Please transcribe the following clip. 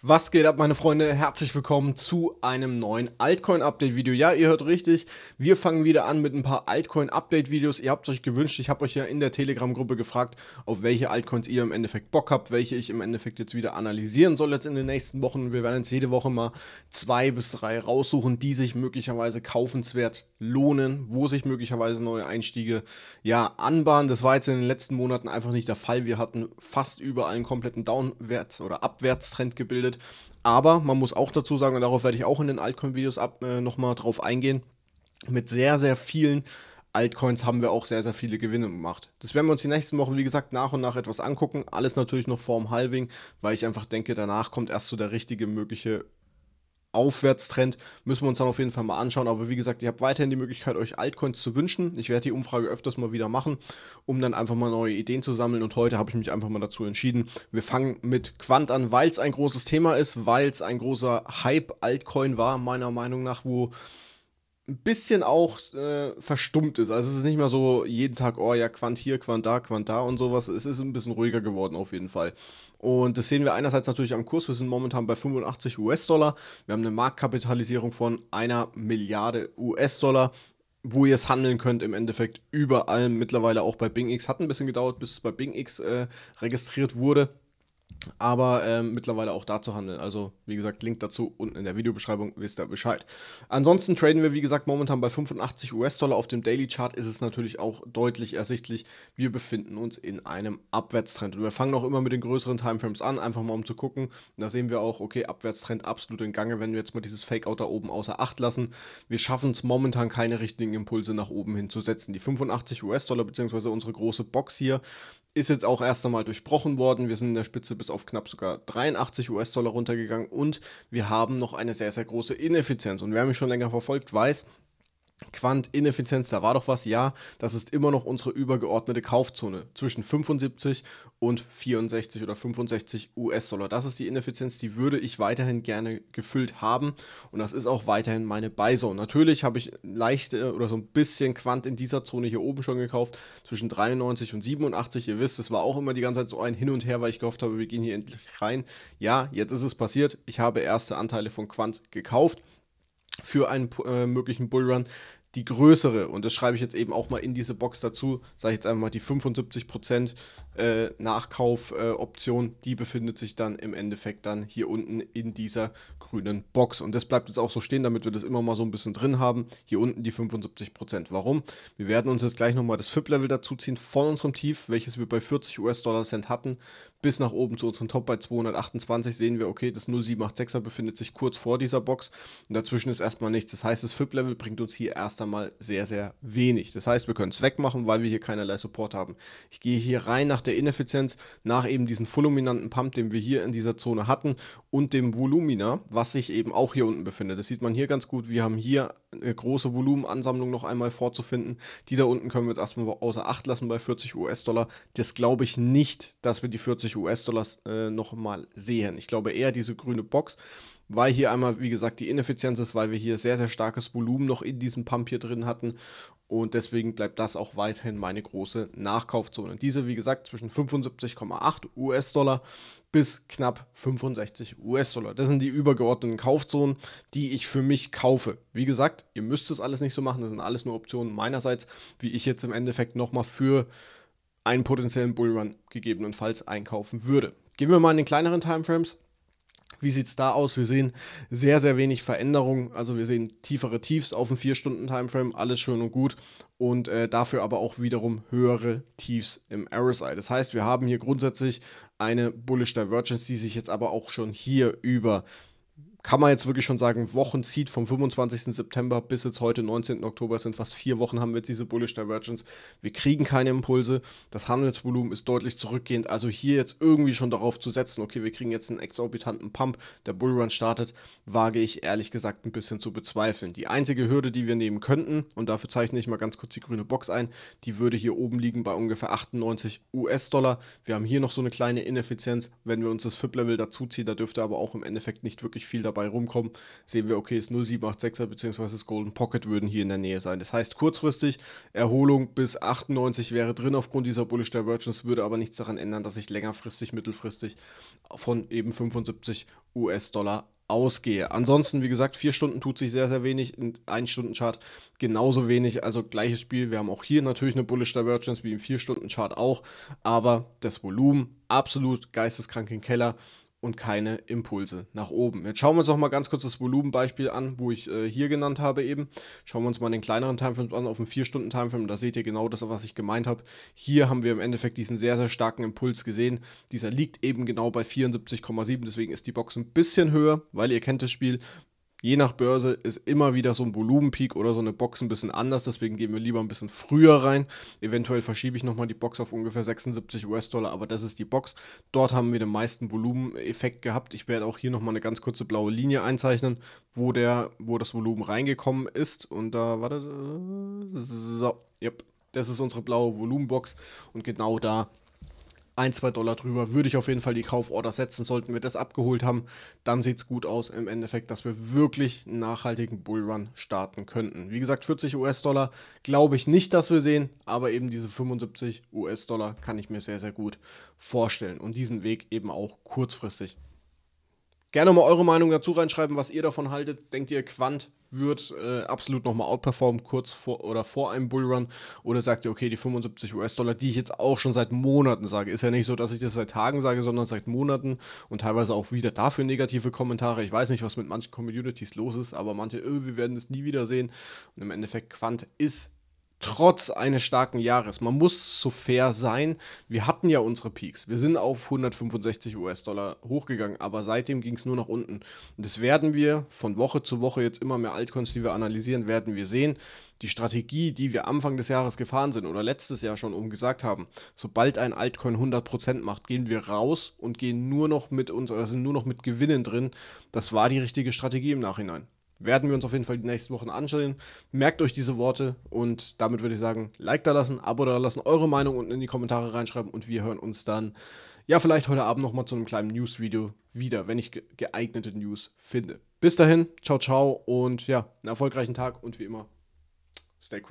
Was geht ab, meine Freunde? Herzlich willkommen zu einem neuen Altcoin-Update-Video. Ja, ihr hört richtig, wir fangen wieder an mit ein paar Altcoin-Update-Videos. Ihr habt es euch gewünscht, ich habe euch ja in der Telegram-Gruppe gefragt, auf welche Altcoins ihr im Endeffekt Bock habt, welche ich im Endeffekt jetzt wieder analysieren soll jetzt in den nächsten Wochen. Wir werden jetzt jede Woche mal zwei bis drei raussuchen, die sich möglicherweise kaufenswert lohnen, wo sich möglicherweise neue Einstiege ja anbahnen. Das war jetzt in den letzten Monaten einfach nicht der Fall. Wir hatten fast überall einen kompletten Downwärts- oder Abwärtstrend gebildet abbildet. Aber man muss auch dazu sagen, und darauf werde ich auch in den Altcoin-Videos äh, nochmal drauf eingehen, mit sehr, sehr vielen Altcoins haben wir auch sehr, sehr viele Gewinne gemacht. Das werden wir uns die nächsten Wochen, wie gesagt, nach und nach etwas angucken. Alles natürlich noch vorm Halving, weil ich einfach denke, danach kommt erst so der richtige mögliche Aufwärtstrend. Müssen wir uns dann auf jeden Fall mal anschauen. Aber wie gesagt, ihr habt weiterhin die Möglichkeit, euch Altcoins zu wünschen. Ich werde die Umfrage öfters mal wieder machen, um dann einfach mal neue Ideen zu sammeln. Und heute habe ich mich einfach mal dazu entschieden. Wir fangen mit Quant an, weil es ein großes Thema ist, weil es ein großer Hype Altcoin war, meiner Meinung nach, wo ein bisschen auch äh, verstummt ist. Also es ist nicht mehr so jeden Tag, oh ja, Quant hier, Quant da, Quant da und sowas. Es ist ein bisschen ruhiger geworden auf jeden Fall. Und das sehen wir einerseits natürlich am Kurs. Wir sind momentan bei 85 US-Dollar. Wir haben eine Marktkapitalisierung von einer Milliarde US-Dollar wo ihr es handeln könnt im Endeffekt überall, mittlerweile auch bei Bing X. Hat ein bisschen gedauert, bis es bei BingX äh, registriert wurde aber ähm, mittlerweile auch da zu handeln. Also, wie gesagt, Link dazu unten in der Videobeschreibung, wisst ihr Bescheid. Ansonsten traden wir, wie gesagt, momentan bei 85 US-Dollar. Auf dem Daily Chart ist es natürlich auch deutlich ersichtlich, wir befinden uns in einem Abwärtstrend. Und wir fangen auch immer mit den größeren Timeframes an, einfach mal um zu gucken. Und da sehen wir auch, okay, Abwärtstrend absolut in Gange, wenn wir jetzt mal dieses Fake-Out da oben außer Acht lassen. Wir schaffen es momentan, keine richtigen Impulse nach oben hin zu setzen. Die 85 US-Dollar, beziehungsweise unsere große Box hier, ist jetzt auch erst einmal durchbrochen worden. Wir sind in der Spitze bis ist auf knapp sogar 83 US-Dollar runtergegangen und wir haben noch eine sehr, sehr große Ineffizienz. Und wer mich schon länger verfolgt, weiß, Quant-Ineffizienz, da war doch was, ja, das ist immer noch unsere übergeordnete Kaufzone zwischen 75 und 64 oder 65 US-Dollar. Das ist die Ineffizienz, die würde ich weiterhin gerne gefüllt haben und das ist auch weiterhin meine Buy-Zone. Natürlich habe ich leichte oder so ein bisschen Quant in dieser Zone hier oben schon gekauft, zwischen 93 und 87. Ihr wisst, es war auch immer die ganze Zeit so ein Hin und Her, weil ich gehofft habe, wir gehen hier endlich rein. Ja, jetzt ist es passiert. Ich habe erste Anteile von Quant gekauft für einen äh, möglichen Bullrun die größere, und das schreibe ich jetzt eben auch mal in diese Box dazu, sage ich jetzt einfach mal die 75% äh, Nachkaufoption, äh, die befindet sich dann im Endeffekt dann hier unten in dieser grünen Box. Und das bleibt jetzt auch so stehen, damit wir das immer mal so ein bisschen drin haben. Hier unten die 75%. Warum? Wir werden uns jetzt gleich nochmal das FIP-Level dazuziehen von unserem Tief, welches wir bei 40 US-Dollar-Cent hatten, bis nach oben zu unserem Top bei 228 sehen wir, okay, das 0786er befindet sich kurz vor dieser Box und dazwischen ist erstmal nichts. Das heißt, das FIP-Level bringt uns hier erst da mal sehr, sehr wenig. Das heißt, wir können es wegmachen, weil wir hier keinerlei Support haben. Ich gehe hier rein nach der Ineffizienz, nach eben diesem fulminanten Pump, den wir hier in dieser Zone hatten und dem Volumina, was sich eben auch hier unten befindet. Das sieht man hier ganz gut. Wir haben hier eine große Volumenansammlung noch einmal vorzufinden. Die da unten können wir jetzt erstmal außer Acht lassen bei 40 US-Dollar. Das glaube ich nicht, dass wir die 40 US-Dollar äh, nochmal sehen. Ich glaube eher diese grüne Box, weil hier einmal, wie gesagt, die Ineffizienz ist, weil wir hier sehr, sehr starkes Volumen noch in diesem Pump Vampir drin hatten. Und deswegen bleibt das auch weiterhin meine große Nachkaufzone. Diese, wie gesagt, zwischen 75,8 US-Dollar bis knapp 65 US-Dollar. Das sind die übergeordneten Kaufzonen, die ich für mich kaufe. Wie gesagt, ihr müsst es alles nicht so machen. Das sind alles nur Optionen meinerseits, wie ich jetzt im Endeffekt nochmal für einen potenziellen Bullrun gegebenenfalls einkaufen würde. Gehen wir mal in den kleineren Timeframes. Wie sieht es da aus? Wir sehen sehr, sehr wenig Veränderung. Also wir sehen tiefere Tiefs auf dem 4-Stunden-Timeframe, alles schön und gut. Und äh, dafür aber auch wiederum höhere Tiefs im RSI. Das heißt, wir haben hier grundsätzlich eine Bullish Divergence, die sich jetzt aber auch schon hier über kann man jetzt wirklich schon sagen, Wochen zieht vom 25. September bis jetzt heute, 19. Oktober, sind fast vier Wochen haben wir jetzt diese Bullish Divergence. Wir kriegen keine Impulse. Das Handelsvolumen ist deutlich zurückgehend. Also hier jetzt irgendwie schon darauf zu setzen, okay, wir kriegen jetzt einen exorbitanten Pump, der Bullrun startet, wage ich ehrlich gesagt ein bisschen zu bezweifeln. Die einzige Hürde, die wir nehmen könnten, und dafür zeichne ich mal ganz kurz die grüne Box ein, die würde hier oben liegen bei ungefähr 98 US-Dollar. Wir haben hier noch so eine kleine Ineffizienz. Wenn wir uns das FIP-Level dazuziehen, da dürfte aber auch im Endeffekt nicht wirklich viel dabei rumkommen, sehen wir, okay, das 0786er bzw. das Golden Pocket würden hier in der Nähe sein. Das heißt, kurzfristig Erholung bis 98 wäre drin aufgrund dieser Bullish Divergence, würde aber nichts daran ändern, dass ich längerfristig, mittelfristig von eben 75 US-Dollar ausgehe. Ansonsten, wie gesagt, vier Stunden tut sich sehr, sehr wenig. Ein Stunden Chart genauso wenig. Also gleiches Spiel. Wir haben auch hier natürlich eine Bullish Divergence wie im vier Stunden Chart auch. Aber das Volumen absolut geisteskrank im Keller und keine Impulse nach oben. Jetzt schauen wir uns noch mal ganz kurz das Volumenbeispiel an, wo ich äh, hier genannt habe eben. Schauen wir uns mal den kleineren Timeframe an, auf dem 4-Stunden-Timeframe. Da seht ihr genau das, was ich gemeint habe. Hier haben wir im Endeffekt diesen sehr, sehr starken Impuls gesehen. Dieser liegt eben genau bei 74,7, deswegen ist die Box ein bisschen höher, weil ihr kennt das Spiel je nach Börse ist immer wieder so ein Volumenpeak oder so eine Box ein bisschen anders. Deswegen gehen wir lieber ein bisschen früher rein. Eventuell verschiebe ich nochmal die Box auf ungefähr 76 US-Dollar, aber das ist die Box. Dort haben wir den meisten Volumeneffekt gehabt. Ich werde auch hier nochmal eine ganz kurze blaue Linie einzeichnen, wo, der, wo das Volumen reingekommen ist. Und da, warte, so, yep. Das ist unsere blaue Volumenbox und genau da ein, zwei Dollar drüber, würde ich auf jeden Fall die Kauforder setzen. Sollten wir das abgeholt haben, dann sieht es gut aus im Endeffekt, dass wir wirklich einen nachhaltigen Bullrun starten könnten. Wie gesagt, 40 US-Dollar glaube ich nicht, dass wir sehen, aber eben diese 75 US-Dollar kann ich mir sehr, sehr gut vorstellen und diesen Weg eben auch kurzfristig Gerne mal eure Meinung dazu reinschreiben, was ihr davon haltet. Denkt ihr, Quant wird äh, absolut nochmal outperformen, kurz vor oder vor einem Bullrun? Oder sagt ihr, okay, die 75 US-Dollar, die ich jetzt auch schon seit Monaten sage, ist ja nicht so, dass ich das seit Tagen sage, sondern seit Monaten und teilweise auch wieder dafür negative Kommentare. Ich weiß nicht, was mit manchen Communities los ist, aber manche, öh, wir werden es nie wieder sehen. Und im Endeffekt, Quant ist trotz eines starken Jahres. Man muss so fair sein. Wir hatten ja unsere Peaks. Wir sind auf 165 US-Dollar hochgegangen, aber seitdem ging es nur nach unten. Und das werden wir von Woche zu Woche jetzt immer mehr Altcoins, die wir analysieren, werden wir sehen. Die Strategie, die wir Anfang des Jahres gefahren sind oder letztes Jahr schon umgesagt haben, sobald ein Altcoin 100% macht, gehen wir raus und gehen nur noch mit uns oder sind nur noch mit Gewinnen drin. Das war die richtige Strategie im Nachhinein werden wir uns auf jeden Fall die nächsten Wochen anschauen. Merkt euch diese Worte und damit würde ich sagen, Like da lassen, Abo da lassen, eure Meinung unten in die Kommentare reinschreiben und wir hören uns dann ja vielleicht heute Abend nochmal zu einem kleinen News-Video wieder, wenn ich geeignete News finde. Bis dahin, ciao, ciao und ja, einen erfolgreichen Tag und wie immer, stay crazy.